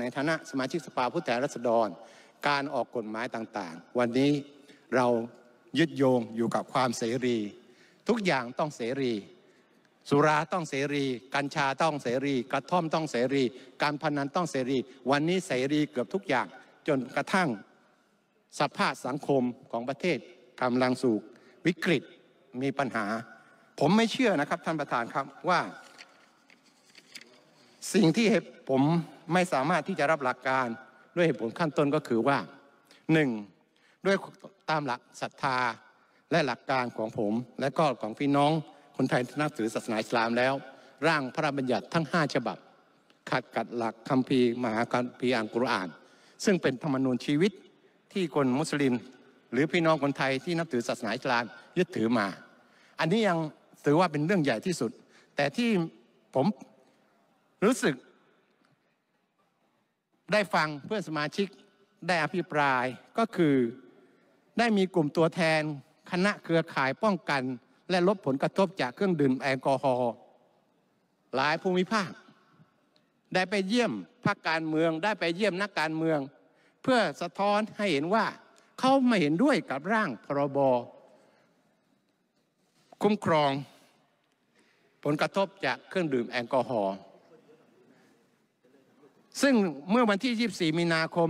ในฐานะสมาชิกสภาผู้แทนราษฎร การออกกฎหมายต่างๆ วันนี้เรายึดโยงอยู่กับความเสรี ทุกอย่างต้องเสรี สุราต้องเสรีกัญชาต้องเสรี กระท่อมต้องเสรี การพนันต้องเสรี วันนี้เสรีเกือบทุกอย่างจนกระทั่งสภาพสังคมของประเทศกำลังสู่วิกฤตมีปัญหา ผมไม่เชื่อนะครับท่านประธานครับว่าสิ่งที่ผมไม่สามารถที่จะรับหลักการด้วยเหตุผลขั้นต้นก็คือว่า 1. ด้วยตามหลักศรัทธาและหลักการของผม และก็ของพี่น้องคนไทยที่นับถือศาสนาอิสลามแล้ว ร่างพระบัญญัติทั้ง5ฉบับขัดกับหลักคัมภีร์มหาคัมภีร์อังกุรอาน ซึ่งเป็นธรรมนูญชีวิตที่คนมุสลิมหรือพี่น้องคนไทยที่นับถือศาสนาอิสลามยึดถือมา อันนี้ยังถือว่าเป็นเรื่องใหญ่ที่สุด แต่ที่ผมรู้สึกได้ฟังเพื่อนสมาชิก ได้อภิปรายก็คือได้มีกลุ่มตัวแทนคณะเครือข่ายป้องกันและลดผลกระทบจากเครื่องดื่มแอลกอฮอล์หลายภูมิภาค ได้ไปเยี่ยมพัคการเมือง ได้ไปเยี่ยมนักการเมือง เพื่อสะท้อนให้เห็นว่าเขาไม่เห็นด้วยกับร่างพรบ คุ้มครอง ผลกระทบจากเครื่องดื่มแอลกอฮอล์ซึ่งเมื่อวันที่ 24 มีนาคม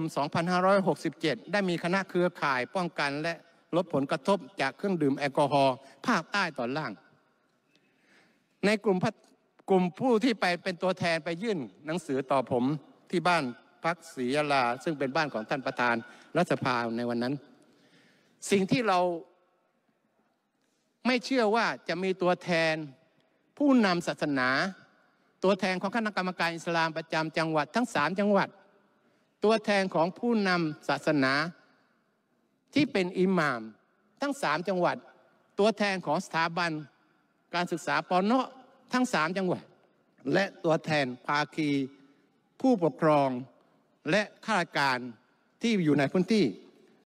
2567 ได้มีคณะเครือข่ายป้องกันและลดผลกระทบจากเครื่องดื่มแอลกอฮอล์ภาคใต้ตอนล่าง ในกลุ่มกลุ่มผู้ที่ไปเป็นตัวแทนไปยื่นหนังสือต่อผมที่บ้านพักศรียาลาซึ่งเป็นบ้านของท่านประธานรัฐสภาในวันนั้น สิ่งที่เราไม่เชื่อว่าจะมีตัวแทนผู้นำศาสนาตัวแทนของคณะกรรมการอิสลามประจำจังหวัด ทั้งสามจังหวัด ตัวแทนของผู้นำศาสนา ที่เป็นอิหม่ามทั้งสามจังหวัด ตัวแทนของสถาบันการศึกษาปอนเนาะทั้งสามจังหวัด และตัวแทนภาคี ผู้ปกครองและข้าราชการที่อยู่ในพื้นที่